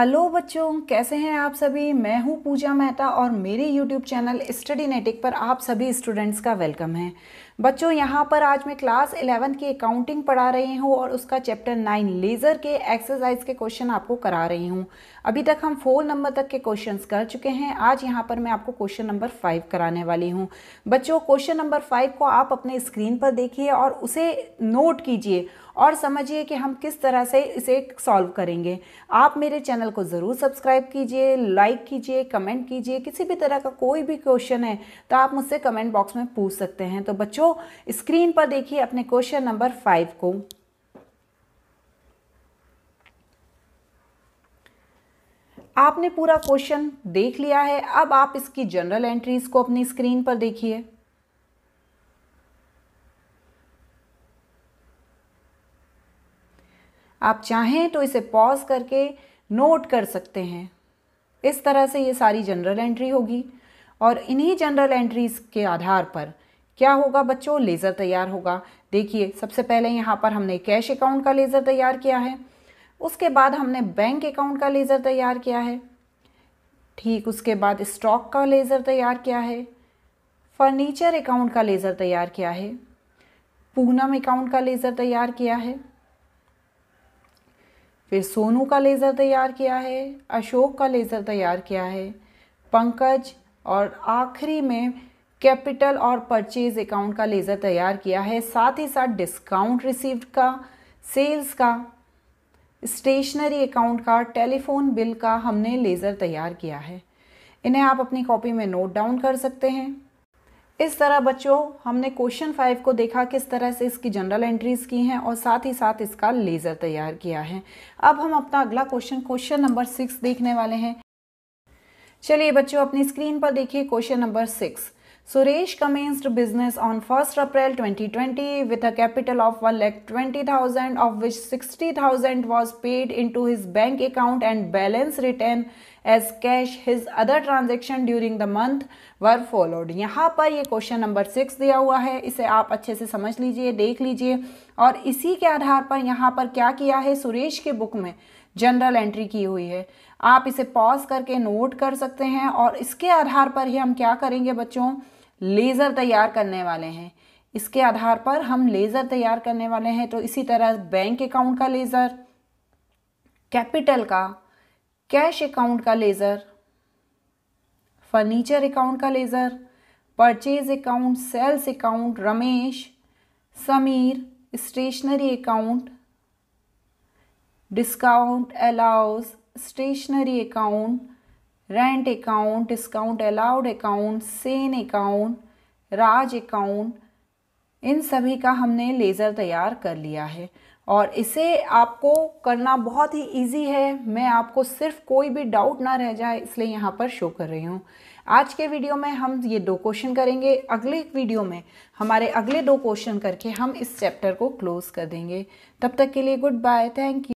Hello बच्चों कैसे हैं आप सभी मैं हूं पूजा मेहता और मेरे यूट्यूब चैनल स्टडी नेटिक पर आप सभी स्टूडेंट्स का वेलकम है बच्चों यहाँ पर आज मैं क्लास इलेवन की अकाउंटिंग पढ़ा रही हूँ और उसका चैप्टर नाइन लेज़र के एक्सरसाइज के क्वेश्चन आपको करा रही हूँ अभी तक हम फोर नंबर तक के क्वेश्चंस कर चुके हैं आज यहाँ पर मैं आपको क्वेश्चन नंबर फाइव कराने वाली हूँ बच्चों क्वेश्चन नंबर फाइव को आप अपने स्क्रीन पर देखिए और उसे नोट कीजिए और समझिए कि हम किस तरह से इसे सॉल्व करेंगे आप मेरे चैनल को ज़रूर सब्सक्राइब कीजिए लाइक कीजिए कमेंट कीजिए किसी भी तरह का कोई भी क्वेश्चन है तो आप मुझसे कमेंट बॉक्स में पूछ सकते हैं तो बच्चों बच्चों स्क्रीन पर देखिए अपने क्वेश्चन नंबर फाइव को आपने पूरा क्वेश्चन देख लिया है अब आप इसकी जनरल एंट्रीज को अपनी स्क्रीन पर देखिए आप चाहें तो इसे पॉज करके नोट कर सकते हैं इस तरह से ये सारी जनरल एंट्री होगी और इन्हीं जनरल एंट्रीज के आधार पर क्या होगा बच्चों लेज़र तैयार होगा देखिए सबसे पहले यहाँ पर हमने कैश अकाउंट का लेज़र तैयार किया है उसके बाद हमने बैंक अकाउंट का लेज़र तैयार किया है ठीक उसके बाद स्टॉक का लेज़र तैयार किया है फर्नीचर अकाउंट का लेज़र तैयार किया है पूनम अकाउंट का लेज़र तैयार किया है फिर सोनू का लेज़र तैयार किया है अशोक का लेज़र तैयार किया है पंकज और आखिरी में कैपिटल और परचेज अकाउंट का लेज़र तैयार किया है साथ ही साथ डिस्काउंट रिसीव्ड का सेल्स का स्टेशनरी अकाउंट का टेलीफोन बिल का हमने लेज़र तैयार किया है इन्हें आप अपनी कॉपी में नोट डाउन कर सकते हैं इस तरह बच्चों हमने क्वेश्चन फाइव को देखा किस तरह से इसकी जनरल एंट्रीज की हैं और साथ ही साथ इसका लेज़र तैयार किया है अब हम अपना अगला क्वेश्चन क्वेश्चन नंबर सिक्स देखने वाले हैं चलिए बच्चों अपनी स्क्रीन पर देखिए question number six Suresh commenced business on 1st April 2020 with a capital of 1,20,000 of which 60,000 was paid into his bank account and balance written as cash. His other transaction during the month were followed. यहाँ पर ये question number six दिया हुआ है इसे आप अच्छे से समझ लीजिए देख लीजिए और इसी के आधार पर यहाँ पर क्या किया है सुरेश के बुक में जनरल एंट्री की हुई है आप इसे पॉज करके नोट कर सकते हैं और इसके आधार पर ही हम क्या करेंगे बच्चों लेज़र तैयार करने वाले हैं इसके आधार पर हम लेज़र तैयार करने वाले हैं तो इसी तरह बैंक अकाउंट का लेज़र कैपिटल का कैश अकाउंट का लेज़र फर्नीचर अकाउंट का ledger purchase account sales account Ramesh Sameer stationery account discount allows stationery account rent account discount allowed account Sen account Raj account इन सभी का हमने लेज़र तैयार कर लिया है और इसे आपको करना बहुत ही इजी है मैं आपको सिर्फ कोई भी डाउट ना रह जाए इसलिए यहाँ पर शो कर रही हूँ आज के वीडियो में हम ये दो क्वेश्चन करेंगे अगले वीडियो में हमारे अगले दो क्वेश्चन करके हम इस चैप्टर को क्लोज़ कर देंगे तब तक के लिए गुड बाय थैंक यू